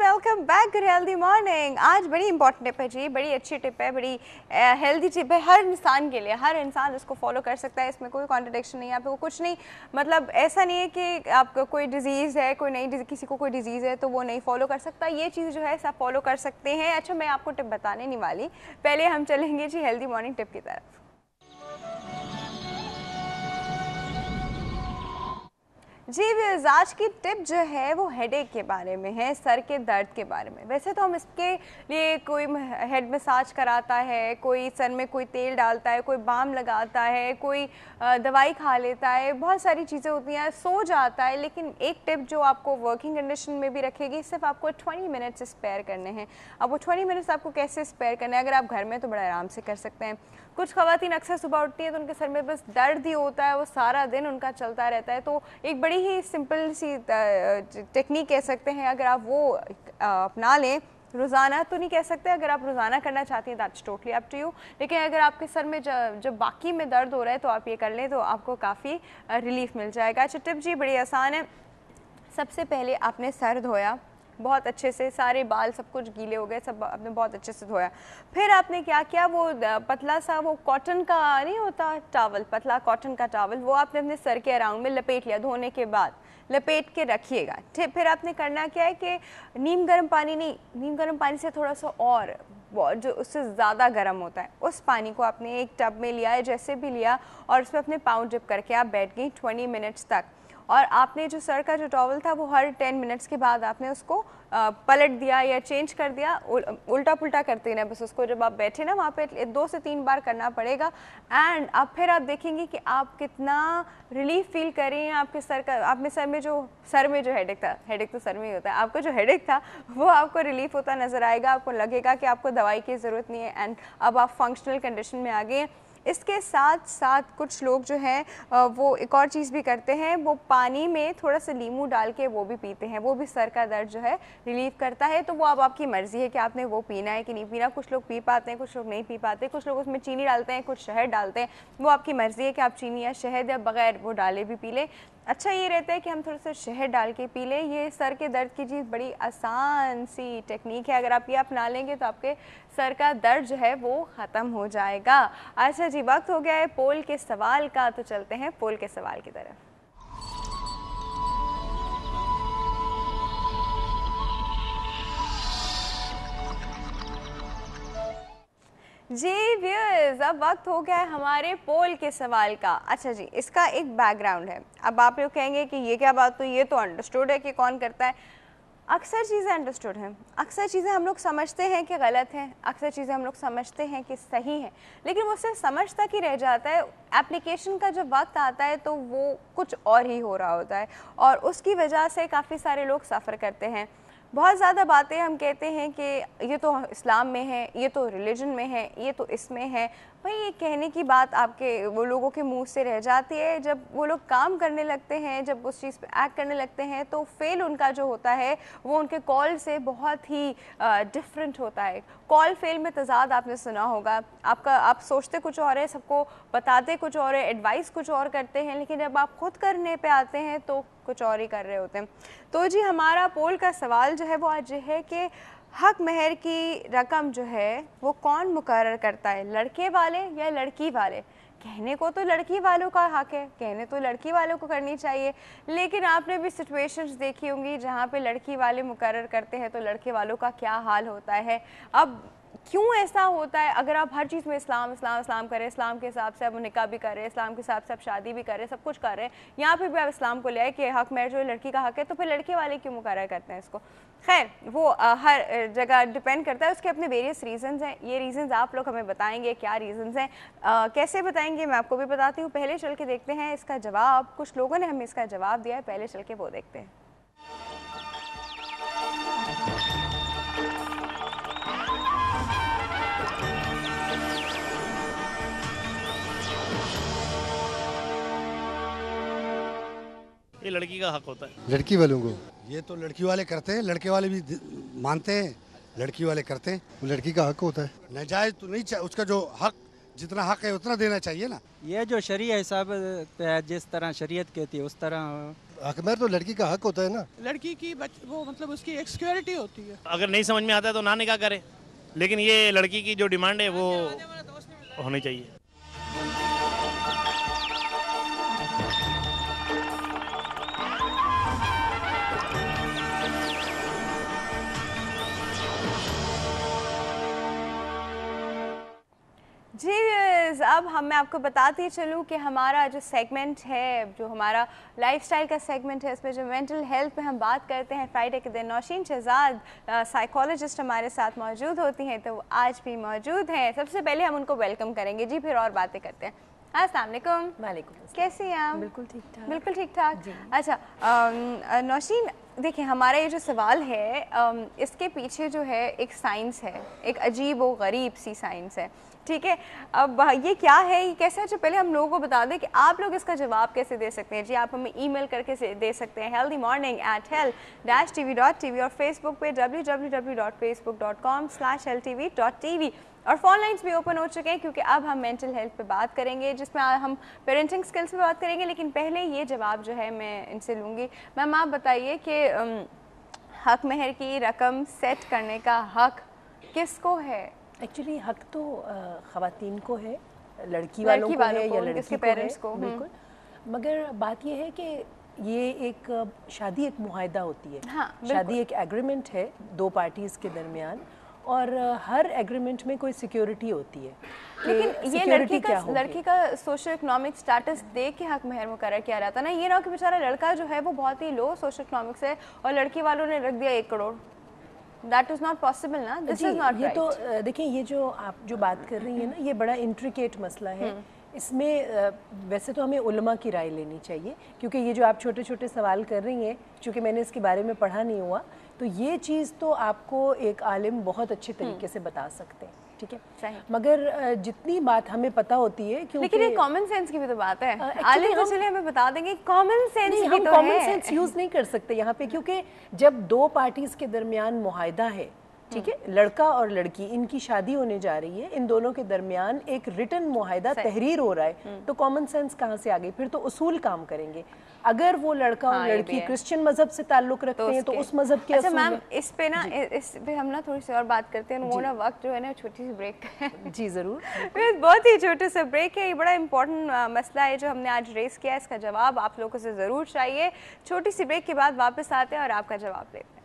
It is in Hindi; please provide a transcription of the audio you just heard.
Welcome back good healthy morning आज बड़ी इंपॉर्टेंट टिप है जी बड़ी अच्छी टिप है बड़ी हेल्दी टिप है हर इंसान के लिए हर इंसान इसको फॉलो कर सकता है इसमें कोई कॉन्ट्रडिक्शन नहीं है आपको कुछ नहीं मतलब ऐसा नहीं है कि आपको कोई डिजीज़ है कोई नई किसी को कोई डिजीज़ है तो वो नहीं फॉलो कर सकता ये चीज़ जो है सब फॉलो कर सकते हैं अच्छा मैं आपको टिप बताने नहीं वाली पहले हम चलेंगे जी हेल्दी मॉर्निंग टिप की तरफ जी व्यूज आज की टिप जो है वो हेडेक के बारे में है सर के दर्द के बारे में वैसे तो हम इसके लिए कोई हेड मसाज कराता है कोई सर में कोई तेल डालता है कोई बाम लगाता है कोई दवाई खा लेता है बहुत सारी चीज़ें होती हैं सो जाता है लेकिन एक टिप जो आपको वर्किंग कंडीशन में भी रखेगी सिर्फ आपको ट्वेंटी मिनट्स स्पेयर करने हैं अब वो ट्वेंटी मिनट्स आपको कैसे स्पेयर करना है अगर आप घर में तो बड़े आराम से कर सकते हैं कुछ खातन अक्सर सुबह उठती हैं तो उनके सर में बस दर्द ही होता है वो सारा दिन उनका चलता रहता है तो एक बड़ी बड़ी ही सिंपल सी टेक्निक कह सकते हैं अगर आप वो अपना लें रोज़ाना तो नहीं कह सकते अगर आप रोज़ाना करना चाहती हैं that's totally up to you लेकिन अगर आपके सर में जब जब बाकी में दर्द हो रहा है तो आप ये कर लें तो आपको काफ़ी रिलीफ मिल जाएगा अच्छा टिप जी बड़ी आसान है सबसे पहले आपने सर धोया बहुत अच्छे से सारे बाल सब कुछ गीले हो गए सब आपने बहुत अच्छे से धोया फिर आपने क्या किया वो पतला सा वो कॉटन का नहीं होता टावल पतला कॉटन का टावल वो आपने अपने सर के अराउंड में लपेट लिया धोने के बाद लपेट के रखिएगा ठीक फिर आपने करना क्या है कि नीम गर्म पानी नहीं नीम गर्म पानी से थोड़ा सा और जो उससे ज़्यादा गर्म होता है उस पानी को आपने एक टब में लिया है जैसे भी लिया और उसमें अपने पाउंड डिप करके आप बैठ गई ट्वेंटी मिनट्स तक और आपने जो सर का जो टॉवल था वो हर टेन मिनट्स के बाद आपने उसको पलट दिया या चेंज कर दिया उल्टा पुल्टा करते ना बस उसको जब आप बैठे ना वहाँ पे दो से तीन बार करना पड़ेगा एंड अब फिर आप देखेंगे कि आप कितना रिलीफ फील करें आपके सर का आपने सर में जो सर में जो हेडेक था हेडेक तो सर में ही होता है आपको जो हेडेक था वो आपको रिलीफ होता नज़र आएगा आपको लगेगा कि आपको दवाई की ज़रूरत नहीं है एंड अब आप फंक्शनल कंडीशन में आ गए इसके साथ साथ कुछ लोग जो हैं वो एक और चीज़ भी करते हैं वो पानी में थोड़ा सा लीमू डाल के वो भी पीते हैं वो भी सर का दर्द जो है रिलीव करता है तो वो अब आपकी मर्ज़ी है कि आपने वो पीना है कि नहीं पीना कुछ लोग पी पाते हैं कुछ लोग नहीं पी पाते कुछ लोग उसमें चीनी डालते हैं कुछ शहद डालते हैं वो आपकी मर्ज़ी है कि आप चीनी या शहद या बगैर वो डाले भी पी लें अच्छा ये रहता है कि हम थोड़ा सा शहद डाल के पी लें ये सर के दर्द की चीज़ बड़ी आसान सी टेक्निक है अगर आप ये अपना लेंगे तो आपके सर का दर्द जो है वो ख़त्म हो जाएगा अच्छा जी वक्त हो गया है पोल के सवाल का तो चलते हैं पोल के सवाल की तरफ जी व्यूअर्स अब वक्त हो गया है हमारे पोल के सवाल का अच्छा जी इसका एक बैकग्राउंड है अब आप लोग कहेंगे कि ये क्या बात तो ये तो अंडरस्टूड है कि कौन करता है अक्सर चीज़ें अंडरस्टूड हैं अक्सर चीज़ें हम लोग समझते हैं कि गलत हैं अक्सर चीज़ें हम लोग समझते हैं कि सही हैं लेकिन वो सिर्फ समझ तक ही रह जाता है एप्लीकेशन का जब वक्त आता है तो वो कुछ और ही हो रहा होता है और उसकी वजह से काफ़ी सारे लोग सफ़र करते हैं बहुत ज़्यादा बातें हम कहते हैं कि ये तो इस्लाम में है ये तो रिलीजन में है ये तो इसमें है भाई ये कहने की बात आपके वो लोगों के मुंह से रह जाती है जब वो लोग काम करने लगते हैं जब उस चीज़ पे एक्ट करने लगते हैं तो फेल उनका जो होता है वो उनके कॉल से बहुत ही डिफरेंट होता है कॉल फेल में तजाद आपने सुना होगा आपका आप सोचते कुछ और है सबको बताते कुछ और है एडवाइस कुछ और करते हैं लेकिन जब आप खुद करने पर आते हैं तो कुछ और ही कर रहे होते हैं तो जी हमारा पोल का सवाल जो है वो आज ये है कि हक महर की रकम जो है वो कौन मुकर करता है लड़के वाले या लड़की वाले कहने को तो लड़की वालों का हक है कहने तो लड़की वालों को करनी चाहिए लेकिन आपने भी सिचुएशंस देखी होंगी जहाँ पे लड़की वाले मुकर करते हैं तो लड़के वालों का क्या हाल होता है अब क्यों ऐसा होता है अगर आप हर चीज़ में इस्लाम इस्लाम इस्लाम करें इस्लाम के हिसाब से आप निका भी करें इस्लाम के हिसाब से आप शादी भी करें सब कुछ करें यहाँ पर भी आप इस्लाम को ले आए कि हक मैरिज जो लड़की का हक है तो फिर लड़के वाले क्यों मुकर करते हैं इसको खैर वो आ, हर जगह डिपेंड करता है उसके अपने वेरियस रीजंस हैं ये रीजंस आप लोग हमें बताएंगे क्या रीजंस हैं कैसे बताएंगे मैं आपको भी बताती हूँ पहले चल के देखते हैं इसका जवाब कुछ लोगों ने हमें इसका जवाब दिया है पहले चल के वो देखते हैं ये लड़की का हक होता है लड़की वालों को ये तो लड़की वाले करते हैं लड़के वाले भी मानते हैं लड़की वाले करते हैं वो लड़की का हक होता है नजायज तो नहीं चाहिए उसका जो हक जितना हक है उतना देना चाहिए ना ये जो शरीय हिसाब है जिस तरह शरीयत कहती है उस तरह अकबर तो लड़की का हक होता है ना लड़की की बच, वो मतलब उसकी सिक्योरिटी होती है अगर नहीं समझ में आता है तो ना निकाह करे लेकिन ये लड़की की जो डिमांड है वो होनी चाहिए अब हम मैं आपको बताती चलूँ कि हमारा जो सेगमेंट है जो हमारा लाइफस्टाइल का सेगमेंट है इसमें जो मेंटल हेल्थ पे हम बात करते हैं फ्राइडे के दिन नौशीन शहजाद साइकोलॉजिस्ट हमारे साथ मौजूद होती हैं तो आज भी मौजूद हैं सबसे पहले हम उनको वेलकम करेंगे जी फिर और बातें करते हैं हाँ, अस्सलाम वालेकुम कैसे हैं आप बिल्कुल ठीक ठाक बिल्कुल ठीक ठाक अच्छा नौशीन देखिए हमारा ये जो सवाल है इसके पीछे जो है एक साइंस है एक अजीब व गरीब सी साइंस है ठीक है अब ये क्या है ये कैसे है जो अच्छा, पहले हम लोगों को बता दें कि आप लोग इसका जवाब कैसे दे सकते हैं जी आप हमें ईमेल करके दे सकते हैं healthy morning at hell dash T V dot T V और फेसबुक पे W W W dot Facebook dot com slash L T V dot T V और फोन लाइन्स भी ओपन हो चुके हैं क्योंकि अब हम मेंटल हेल्थ पे बात करेंगे जिसमें हम पेरेंटिंग स्किल्स पे बात करेंगे लेकिन पहले ये जवाब जो है मैं इनसे लूँगी मैम आप बताइए कि हक मेहर की रकम सेट करने का हक किसको है एक्चुअली हक तो ख़वान को है लड़की वालों को है या लड़की पेरेंट्स को हम्म। बिल्कुल मगर बात यह है कि ये एक शादी एक माहिदा होती है हाँ, शादी एक एग्रीमेंट है दो पार्टीज़ के दरमियान और हर एग्रीमेंट में कोई सिक्योरिटी होती है लेकिन ये लड़की का लड़की का सोशल इकोनॉमिक स्टेटस देख के हक महर मुकर किया जाता ना ये ना कि बेचारा लड़का जो है वो बहुत ही लो सोशल इकोनॉमिक्स है और लड़की वालों ने रख दिया एक crore that is not possible ना दिस इज़ नॉट ये तो देखिए ये जो आप जो बात कर रही हैं ना ये बड़ा इंट्रिकेट मसला है हम्म। इसमें वैसे तो हमें उलमा की राय लेनी चाहिए क्योंकि ये जो आप छोटे छोटे सवाल कर रही हैं चूँकि मैंने इसके बारे में पढ़ा नहीं हुआ तो ये चीज़ तो आपको एक आलिम बहुत अच्छे हम्म। तरीके से बता सकते हैं ठीक है मगर जितनी बात हमें पता होती है क्योंकि लेकिन ये कॉमन सेंस की भी तो बात है आलिम तो चलिए हमें बता देंगे कॉमन सेंस हम कॉमन सेंस यूज नहीं कर सकते यहाँ पे क्योंकि जब दो पार्टीज के दरमियान मुहिदा है ठीक है लड़का और लड़की इनकी शादी होने जा रही है इन दोनों के दरमियान एक रिटर्न मुहिदा तहरीर हो रहा है हम्म। तो कॉमन सेंस कहाँ से आ गई फिर तो उसूल काम करेंगे अगर वो लड़का और हाँ, लड़की क्रिश्चियन मज़हब से ताल्लुक तो रखते तो हैं तो उस मज़हब के अच्छा मैम इस पे ना इस पे हम ना थोड़ी सी और बात करते हैं वो ना वक्त जो है ना छोटी सी ब्रेक जी ज़रूर बहुत ही छोटे से ब्रेक है ये बड़ा इंपॉर्टेंट मसला है जो हमने आज रेस किया है इसका जवाब आप लोगों से ज़रूर चाहिए छोटी सी ब्रेक के बाद वापस आते हैं और आपका जवाब लेते हैं